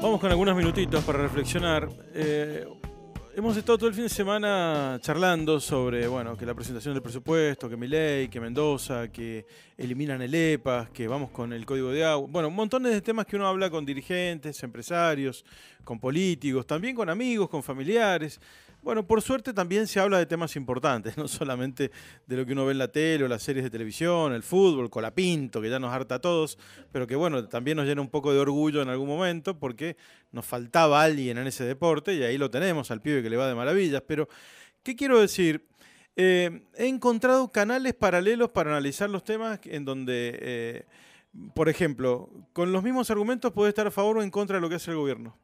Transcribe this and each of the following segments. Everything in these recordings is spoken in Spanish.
Vamos con algunos minutitos para reflexionar. Eh, hemos estado todo el fin de semana charlando sobre, bueno, que la presentación del presupuesto, que Miley, que Mendoza, que eliminan el EPAS, que vamos con el código de agua. Bueno, montones de temas que uno habla con dirigentes, empresarios, con políticos, también con amigos, con familiares. Bueno, por suerte también se habla de temas importantes, no solamente de lo que uno ve en la tele o las series de televisión, el fútbol, Colapinto, que ya nos harta a todos, pero que bueno, también nos llena un poco de orgullo en algún momento porque nos faltaba alguien en ese deporte y ahí lo tenemos, al pibe que le va de maravillas. Pero, ¿qué quiero decir? Eh, he encontrado canales paralelos para analizar los temas en donde... Eh, por ejemplo, con los mismos argumentos puede estar a favor o en contra de lo que hace el gobierno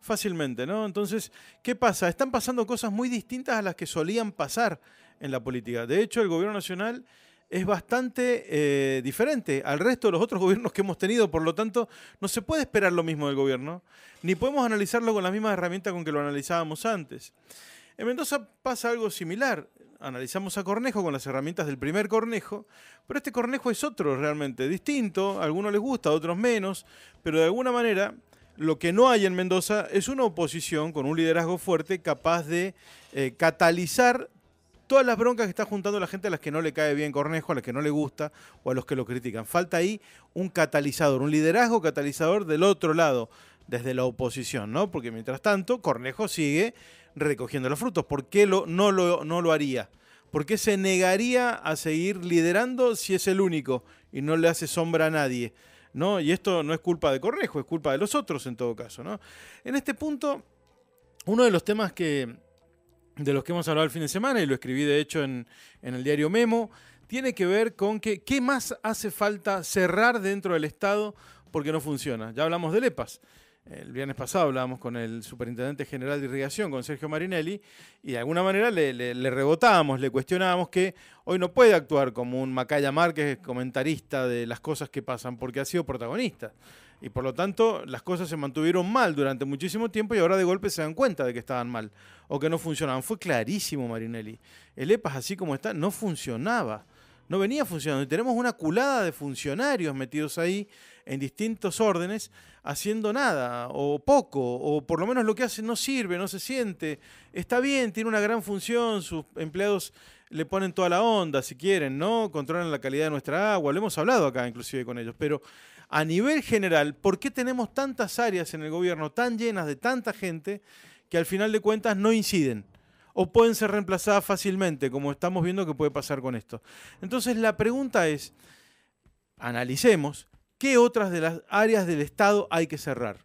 fácilmente, ¿no? Entonces, ¿qué pasa? Están pasando cosas muy distintas a las que solían pasar en la política. De hecho, el gobierno nacional es bastante eh, diferente al resto de los otros gobiernos que hemos tenido, por lo tanto, no se puede esperar lo mismo del gobierno, ni podemos analizarlo con las mismas herramientas con que lo analizábamos antes. En Mendoza pasa algo similar. Analizamos a Cornejo con las herramientas del primer Cornejo, pero este Cornejo es otro realmente, distinto, a algunos les gusta, a otros menos, pero de alguna manera lo que no hay en Mendoza es una oposición con un liderazgo fuerte capaz de eh, catalizar todas las broncas que está juntando la gente a las que no le cae bien Cornejo, a las que no le gusta o a los que lo critican. Falta ahí un catalizador, un liderazgo catalizador del otro lado, desde la oposición, ¿no? Porque mientras tanto, Cornejo sigue recogiendo los frutos. ¿Por qué lo, no, no lo haría? ¿Por qué se negaría a seguir liderando si es el único y no le hace sombra a nadie? ¿no? Y esto no es culpa de Correjo, es culpa de los otros en todo caso, ¿no? En este punto, uno de los temas que, de los que hemos hablado el fin de semana, y lo escribí de hecho en, el diario Memo, tiene que ver con que, qué más hace falta cerrar dentro del Estado porque no funciona. Ya hablamos de lepas el viernes pasado hablábamos con el superintendente general de irrigación, con Sergio Marinelli, y de alguna manera le, rebotábamos, le cuestionábamos que hoy no puede actuar como un Macaya Márquez comentarista de las cosas que pasan, porque ha sido protagonista. Y por lo tanto, las cosas se mantuvieron mal durante muchísimo tiempo y ahora de golpe se dan cuenta de que estaban mal o que no funcionaban. Fue clarísimo, Marinelli. El EPAS, así como está, no funcionaba no venía funcionando. Y tenemos una culada de funcionarios metidos ahí en distintos órdenes haciendo nada o poco, o por lo menos lo que hacen no sirve, no se siente. Está bien, tiene una gran función, sus empleados le ponen toda la onda si quieren, ¿no? Controlan la calidad de nuestra agua, lo hemos hablado acá inclusive con ellos, pero a nivel general, ¿por qué tenemos tantas áreas en el gobierno tan llenas de tanta gente que al final de cuentas no inciden? o pueden ser reemplazadas fácilmente, como estamos viendo que puede pasar con esto. Entonces la pregunta es, analicemos qué otras de las áreas del Estado hay que cerrar.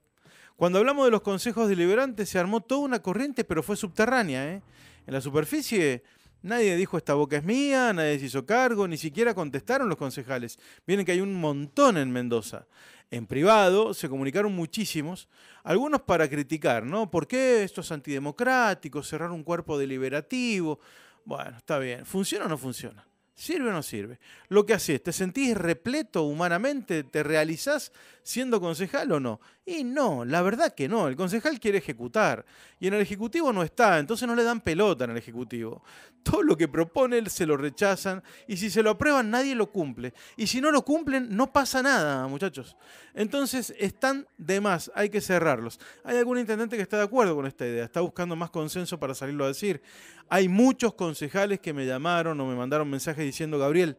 Cuando hablamos de los consejos deliberantes se armó toda una corriente, pero fue subterránea. ¿eh? En la superficie Nadie dijo esta boca es mía, nadie se hizo cargo, ni siquiera contestaron los concejales. Vienen que hay un montón en Mendoza. En privado se comunicaron muchísimos, algunos para criticar, ¿no? ¿Por qué esto es antidemocrático? Cerrar un cuerpo deliberativo. Bueno, está bien. ¿Funciona o no funciona? ¿Sirve o no sirve? Lo que haces, ¿te sentís repleto humanamente? ¿Te realizás siendo concejal o no? Y no, la verdad que no. El concejal quiere ejecutar. Y en el Ejecutivo no está, entonces no le dan pelota en el Ejecutivo. Todo lo que propone se lo rechazan. Y si se lo aprueban, nadie lo cumple. Y si no lo cumplen, no pasa nada, muchachos. Entonces están de más, hay que cerrarlos. Hay algún intendente que está de acuerdo con esta idea, está buscando más consenso para salirlo a decir. Hay muchos concejales que me llamaron o me mandaron mensajes diciendo, Gabriel,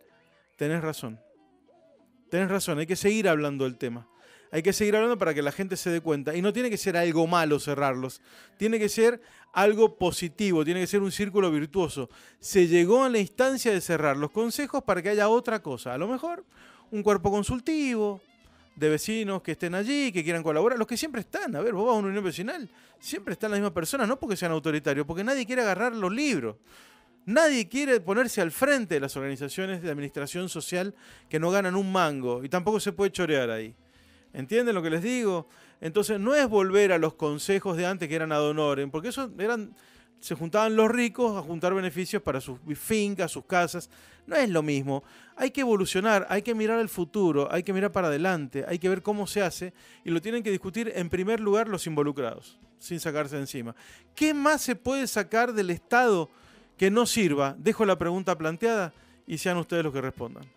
tenés razón. Tenés razón, hay que seguir hablando del tema. Hay que seguir hablando para que la gente se dé cuenta. Y no tiene que ser algo malo cerrarlos. Tiene que ser algo positivo, tiene que ser un círculo virtuoso. Se llegó a la instancia de cerrar los consejos para que haya otra cosa. A lo mejor un cuerpo consultivo de vecinos que estén allí, que quieran colaborar, los que siempre están. A ver, vos vas a una unión vecinal, siempre están las mismas personas, no porque sean autoritarios, porque nadie quiere agarrar los libros. Nadie quiere ponerse al frente de las organizaciones de administración social que no ganan un mango y tampoco se puede chorear ahí. ¿Entienden lo que les digo? Entonces no es volver a los consejos de antes que eran ad honorem, porque eso eran se juntaban los ricos a juntar beneficios para sus fincas, sus casas. No es lo mismo. Hay que evolucionar, hay que mirar al futuro, hay que mirar para adelante, hay que ver cómo se hace y lo tienen que discutir en primer lugar los involucrados, sin sacarse de encima. ¿Qué más se puede sacar del Estado? que no sirva. Dejo la pregunta planteada y sean ustedes los que respondan.